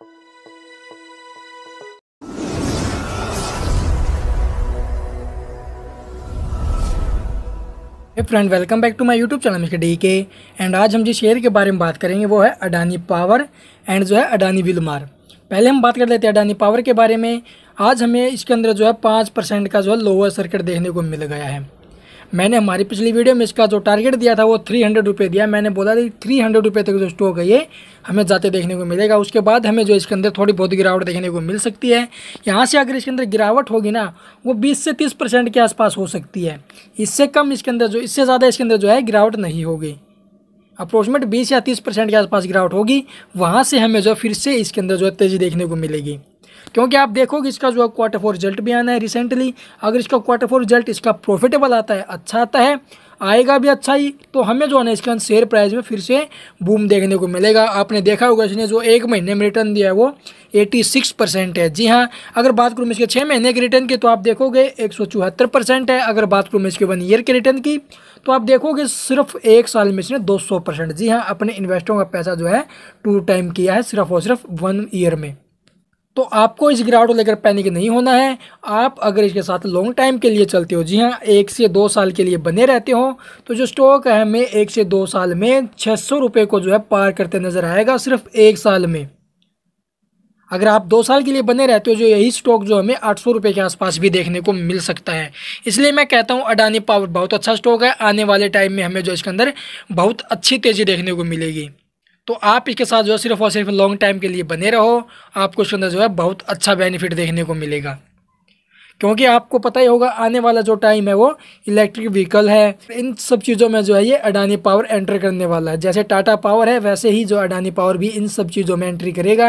hey friend welcome back to my YouTube channel mister D K and आज हम जिस share के बारे में बात करेंगे वो है अडानी पावर एंड जो है अडानी विलमार पहले हम बात कर लेते हैं अडानी पावर के बारे में आज हमें इसके अंदर जो है पाँच परसेंट का जो है लोअर सर्किट देखने को मिल गया है मैंने हमारी पिछली वीडियो में इसका जो टारगेट दिया था वो थ्री हंड्रेड रुपये दिया मैंने बोला था थ्री हंड्रेड रुपये तक जो स्टॉक है ये हमें जाते देखने को मिलेगा उसके बाद हमें जो इसके अंदर थोड़ी बहुत गिरावट देखने को मिल सकती है यहाँ से अगर इसके अंदर गिरावट होगी ना वो बीस से तीस परसेंट के आसपास हो सकती है इससे कम इसके अंदर जो इससे ज़्यादा इसके अंदर जो है गिरावट नहीं होगी अप्रोक्सीमेट बीस या तीस परसेंट के आसपास गिरावट होगी वहाँ से हमें जो फिर से इसके अंदर जो है तेज़ी देखने को मिलेगी क्योंकि आप देखोगे इसका जो है क्वार्टर फोर रिजल्ट भी आना है रिसेंटली अगर इसका क्वार्टर फोर रिजल्ट इसका प्रॉफिटेबल आता है अच्छा आता है आएगा भी अच्छा ही तो हमें जो है ना इसके शेयर प्राइस में फिर से बूम देखने को मिलेगा आपने देखा होगा इसने जो एक महीने में रिटर्न दिया है वो 86 परसेंट है जी हाँ अगर बात करूँ इसके छः महीने के रिटर्न की तो आप देखोगे एक परसेंट है अगर बात करूँ इसके वन ईयर के रिटर्न की तो आप देखोगे सिर्फ एक साल में इसने दो परसेंट जी हाँ अपने इन्वेस्टरों का पैसा जो है टू टाइम किया है सिर्फ और सिर्फ वन ईयर में तो आपको इस गिरावट को लेकर पैनिक नहीं होना है आप अगर इसके साथ लॉन्ग टाइम के लिए चलते हो जी हाँ एक से दो साल के लिए बने रहते हो तो जो स्टॉक है हमें एक से दो साल में छः सौ रुपये को जो है पार करते नज़र आएगा सिर्फ एक साल में अगर आप दो साल के लिए बने रहते हो जो यही स्टॉक जो हमें आठ सौ रुपये के आसपास भी देखने को मिल सकता है इसलिए मैं कहता हूँ अडानी पावर बहुत अच्छा स्टॉक है आने वाले टाइम में हमें जो इसके अंदर बहुत अच्छी तेज़ी देखने को मिलेगी तो आप इसके साथ जो है सिर्फ और सिर्फ लॉन्ग टाइम के लिए बने रहो आपको इसके अंदर जो है बहुत अच्छा बेनिफिट देखने को मिलेगा क्योंकि आपको पता ही होगा आने वाला जो टाइम है वो इलेक्ट्रिक व्हीकल है इन सब चीज़ों में जो है ये अडानी पावर एंटर करने वाला है जैसे टाटा पावर है वैसे ही जो अडानी पावर भी इन सब चीज़ों में एंट्री करेगा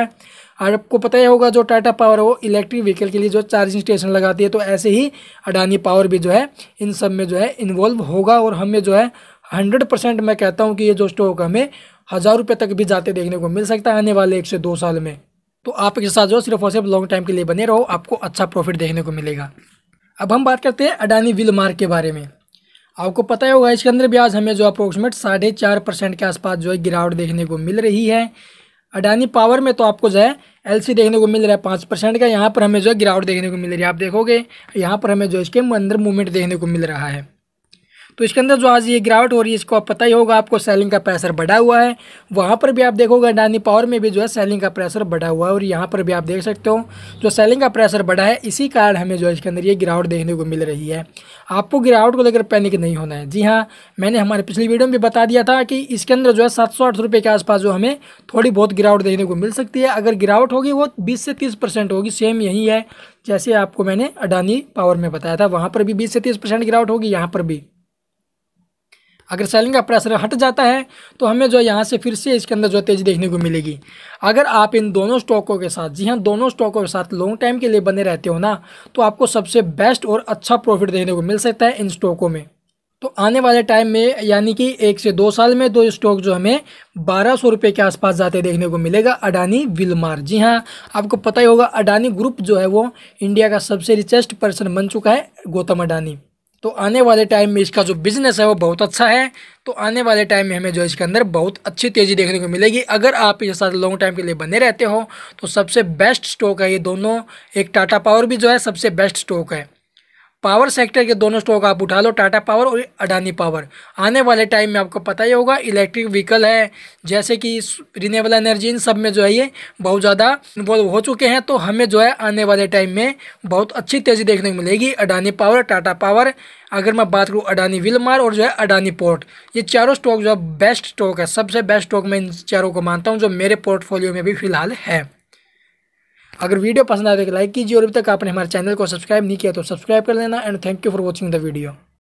और आपको पता ही होगा जो टाटा पावर है वो इलेक्ट्रिक व्हीकल के लिए जो चार्जिंग स्टेशन लगाती है तो ऐसे ही अडानी पावर भी जो है इन सब में जो है इन्वॉल्व होगा और हमें जो है हंड्रेड परसेंट मैं कहता हूँ कि ये जो स्टॉक हमें हज़ार रुपये तक भी जाते देखने को मिल सकता है आने वाले एक से दो साल में तो आप इसके साथ जो सिर्फ और सिर्फ लॉन्ग टाइम के लिए बने रहो आपको अच्छा प्रॉफिट देखने को मिलेगा अब हम बात करते हैं अडानी विल मार्क के बारे में आपको पता होगा इसके अंदर भी आज हमें जो अप्रोक्सीमेट साढ़े चार परसेंट के आसपास जो है गिरावट देखने को मिल रही है अडानी पावर में तो आपको जो है एल देखने को मिल रहा है पाँच परसेंट का यहाँ पर हमें जो है गिरावट देखने को मिल रही है आप देखोगे यहाँ पर हमें जो इसके अंदर मूवमेंट देखने को मिल रहा है तो इसके अंदर जो आज ये गिरावट हो रही है इसको आप पता ही होगा आपको सेलिंग का प्रेशर बढ़ा हुआ है वहाँ पर भी आप देखोगे अडानी पावर में भी जो है सेलिंग का प्रेशर बढ़ा हुआ है और यहाँ पर भी आप देख सकते हो जो सेलिंग का प्रेशर बढ़ा है इसी कारण हमें जो है इसके अंदर ये गिरावट देखने को मिल रही है आपको गिरावट को लेकर पैनिक नहीं होना है जी हाँ मैंने हमारे पिछली वीडियो में भी बता दिया था कि इसके अंदर जो है सात सौ आठ रुपये के आसपास जो हमें थोड़ी बहुत गिरावट देखने को मिल सकती है अगर गिरावट होगी वो बीस से तीस परसेंट होगी सेम यही है जैसे आपको मैंने अडानी पावर में बताया था वहाँ पर भी बीस से तीस परसेंट गिरावट होगी यहाँ पर भी अगर सेलिंग का प्रेशर हट जाता है तो हमें जो यहाँ से फिर से इसके अंदर जो तेज़ी देखने को मिलेगी अगर आप इन दोनों स्टॉकों के साथ जी हाँ दोनों स्टॉकों के साथ लॉन्ग टाइम के लिए बने रहते हो ना तो आपको सबसे बेस्ट और अच्छा प्रॉफिट देखने को मिल सकता है इन स्टॉकों में तो आने वाले टाइम में यानी कि एक से दो साल में दो स्टॉक जो हमें बारह सौ रुपये के आसपास जाते देखने को मिलेगा अडानी विलमार जी हाँ आपको पता ही होगा अडानी ग्रुप जो है वो इंडिया का सबसे रिचेस्ट पर्सन बन चुका है गौतम अडानी तो आने वाले टाइम में इसका जो बिज़नेस है वो बहुत अच्छा है तो आने वाले टाइम में हमें जो इसके अंदर बहुत अच्छी तेज़ी देखने को मिलेगी अगर आप इसके साथ लॉन्ग टाइम के लिए बने रहते हो तो सबसे बेस्ट स्टॉक है ये दोनों एक टाटा पावर भी जो है सबसे बेस्ट स्टॉक है पावर सेक्टर के दोनों स्टॉक आप उठा लो टाटा पावर और अडानी पावर आने वाले टाइम में आपको पता ही होगा इलेक्ट्रिक व्हीकल है जैसे कि रिनेबल एनर्जी इन सब में जो है ये बहुत ज़्यादा इन्वॉल्व हो चुके हैं तो हमें जो है आने वाले टाइम में बहुत अच्छी तेज़ी देखने को मिलेगी अडानी पावर टाटा पावर अगर मैं बात करूँ अडानी विलमार और जो है अडानी पोर्ट ये चारों स्टॉक जो है बेस्ट स्टॉक है सबसे बेस्ट स्टॉक मैं इन चारों को मानता हूँ जो मेरे पोर्टफोलियो में भी फिलहाल है अगर वीडियो पसंद आए तो लाइक कीजिए और अभी तक आपने हमारे चैनल को सब्सक्राइब नहीं किया तो सब्सक्राइब कर लेना and thank you for watching the video